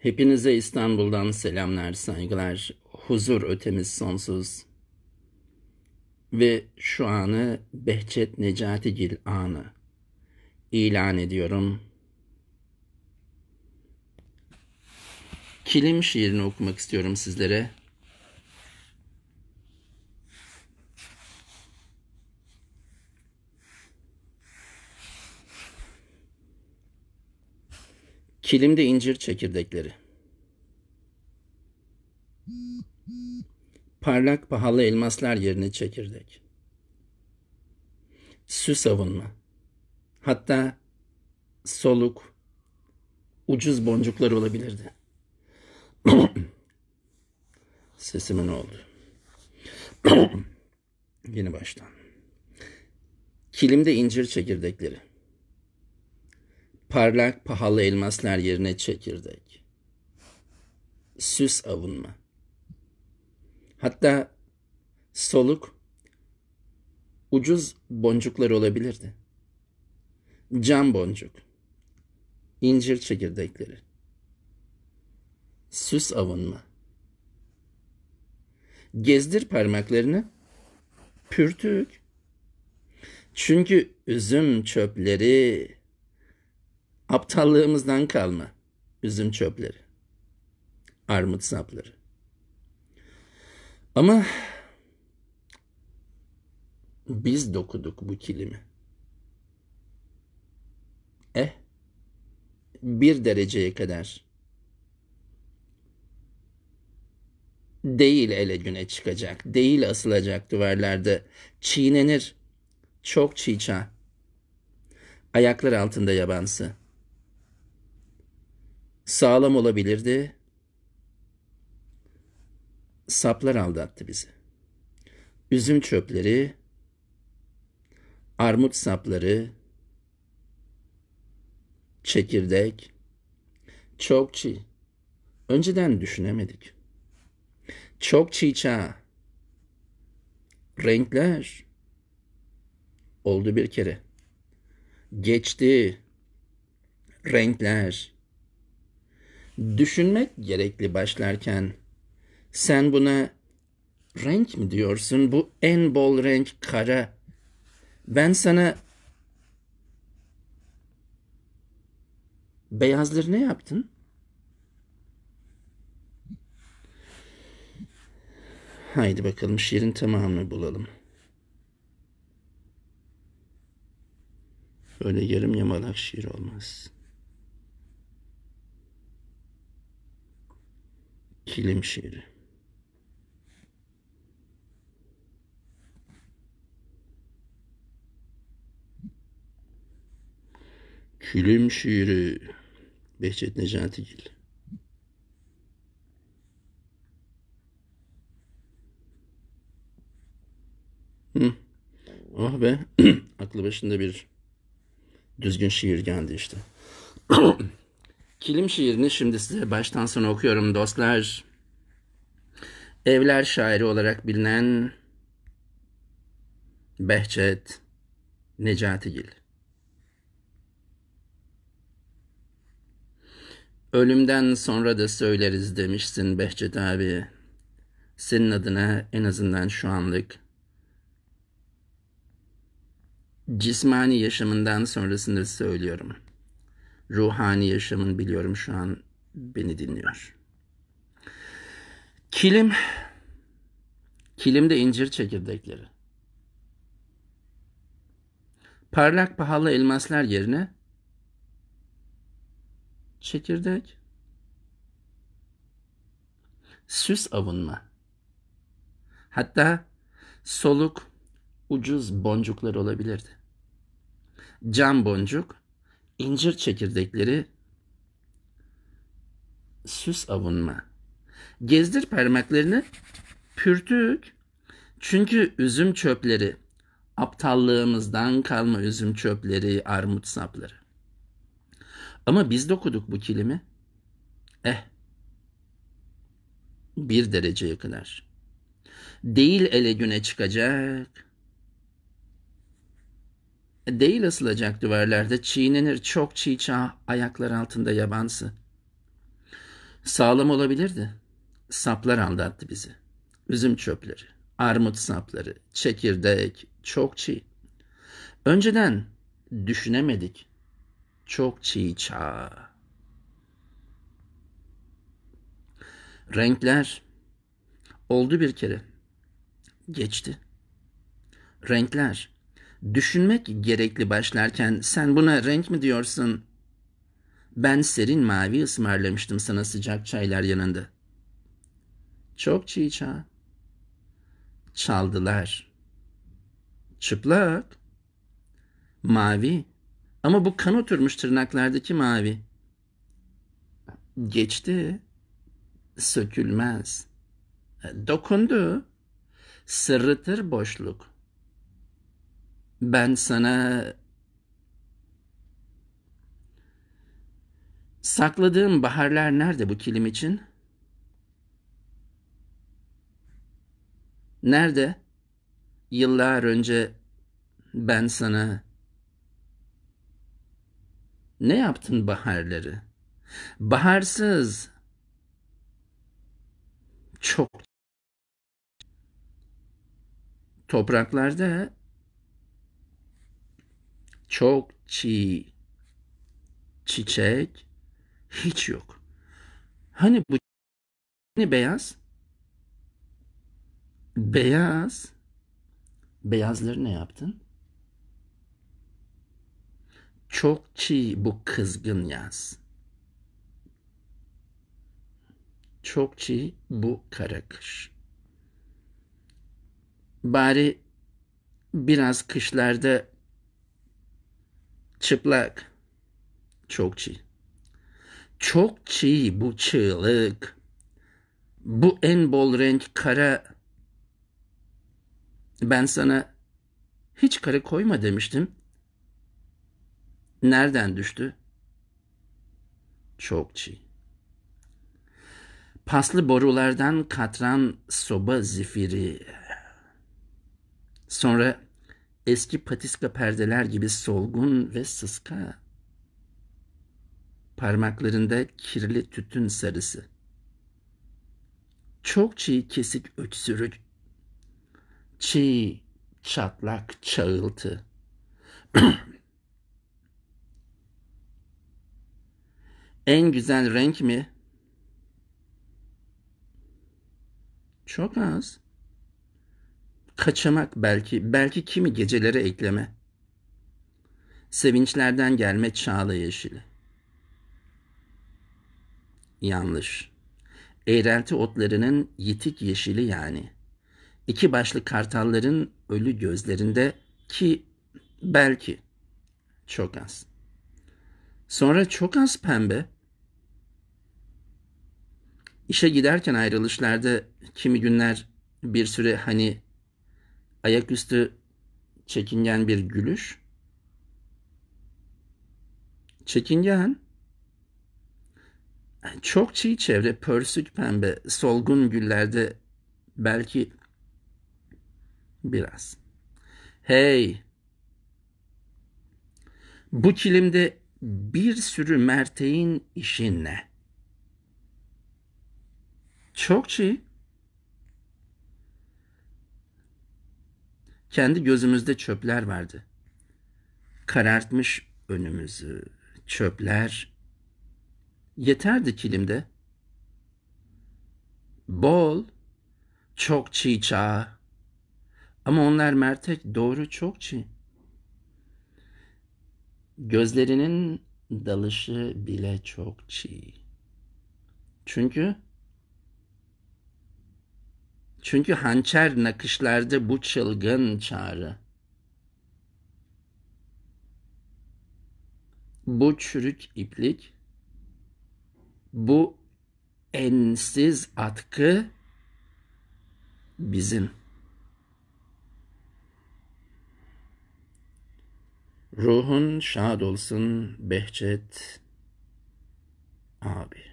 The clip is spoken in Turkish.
Hepinize İstanbul'dan selamlar, saygılar. Huzur ötemiz sonsuz. Ve şu anı Behçet Necatigil anı ilan ediyorum. Kilim şiirini okumak istiyorum sizlere. Kilimde incir çekirdekleri. Parlak pahalı elmaslar yerine çekirdek. Sü savunma. Hatta soluk, ucuz boncuklar olabilirdi. Sesimin oldu. Yeni baştan. Kilimde incir çekirdekleri. Parlak pahalı elmaslar yerine çekirdek. Süs avunma. Hatta soluk ucuz boncuklar olabilirdi. Cam boncuk. İncir çekirdekleri. Süs avunma. Gezdir parmaklarını. Pürtük. Çünkü üzüm çöpleri Aptallığımızdan kalma. Üzüm çöpleri. Armut sapları. Ama biz dokuduk bu kilimi. Eh, bir dereceye kadar değil ele güne çıkacak, değil asılacak duvarlarda, çiğnenir, çok çiğça, ayaklar altında yabansı.'' sağlam olabilirdi. Saplar aldattı bizi. Üzüm çöpleri, armut sapları, çekirdek, çok çiğ. Önceden düşünemedik. Çok çiğ çağ. Renkler oldu bir kere. Geçti renkler düşünmek gerekli başlarken sen buna renk mi diyorsun? Bu en bol renk kara. Ben sana beyazları ne yaptın? Haydi bakalım şiirin tamamını bulalım. Böyle yarım yamalak şiir olmaz.'' Kilimşehir. Külüm şiiri Behçet Necatigil. Hı. Ah be, aklı başında bir düzgün şiir geldi işte. Kilim şiirini şimdi size baştan sona okuyorum dostlar. Evler şairi olarak bilinen Behçet Necatigil. Ölümden sonra da söyleriz demişsin Behçet abi. Senin adına en azından şu anlık cismani yaşamından sonrasını söylüyorum.'' ruhani yaşamın biliyorum şu an beni dinliyor. Kilim, kilim de incir çekirdekleri. Parlak pahalı elmaslar yerine çekirdek. Süs avunma. Hatta soluk, ucuz boncuklar olabilirdi. Cam boncuk, incir çekirdekleri süs avunma. Gezdir parmaklarını pürtük. Çünkü üzüm çöpleri, aptallığımızdan kalma üzüm çöpleri, armut sapları. Ama biz dokuduk bu kilimi. Eh, bir dereceye kadar. Değil ele güne çıkacak.'' Değil asılacak duvarlarda çiğnenir çok çiğ çağ ayaklar altında yabansı. Sağlam olabilirdi. Saplar aldattı bizi. Üzüm çöpleri, armut sapları, çekirdek, çok çiğ. Önceden düşünemedik. Çok çiğ çağ. Renkler oldu bir kere. Geçti. Renkler Düşünmek gerekli başlarken sen buna renk mi diyorsun? Ben serin mavi ısmarlamıştım sana sıcak çaylar yanında. Çok çiğ çağ. Çaldılar. Çıplak. Mavi. Ama bu kan oturmuş tırnaklardaki mavi. Geçti. Sökülmez. Dokundu. Sırıtır boşluk ben sana sakladığım baharlar nerede bu kilim için? Nerede? Yıllar önce ben sana ne yaptın baharları? Baharsız çok topraklarda çok çi çiçek hiç yok. Hani bu hani beyaz? Beyaz. Beyazları ne yaptın? Çok çi bu kızgın yaz. Çok çi bu kara kış. Bari biraz kışlarda Çıplak. çok çok Çokçi bu çığlık. Bu en bol renk kara. Ben sana hiç kara koyma demiştim. Nereden düştü? Çok Çokçi. Paslı borulardan katran soba zifiri. Sonra eski patiska perdeler gibi solgun ve sıska. Parmaklarında kirli tütün sarısı. Çok çiğ kesik öksürük. Çiğ, çatlak, çağıltı. en güzel renk mi? Çok az kaçamak belki, belki kimi gecelere ekleme. Sevinçlerden gelme çağla yeşili. Yanlış. Eğrelti otlarının yitik yeşili yani. İki başlı kartalların ölü gözlerinde ki belki çok az. Sonra çok az pembe. İşe giderken ayrılışlarda kimi günler bir süre hani ayaküstü çekingen bir gülüş. Çekingen, çok çiğ çevre, pörsük pembe, solgun güllerde belki biraz. Hey! Bu kilimde bir sürü merteğin işin ne? Çok çiğ. Kendi gözümüzde çöpler vardı. Karartmış önümüzü, çöpler. Yeterdi kilimde. Bol, çok çiğ Ama onlar mertek, doğru çok çiğ. Gözlerinin dalışı bile çok çiğ. Çünkü çünkü hançer nakışlarda bu çılgın çağrı. Bu çürük iplik, bu ensiz atkı bizim. Ruhun şad olsun Behçet abi.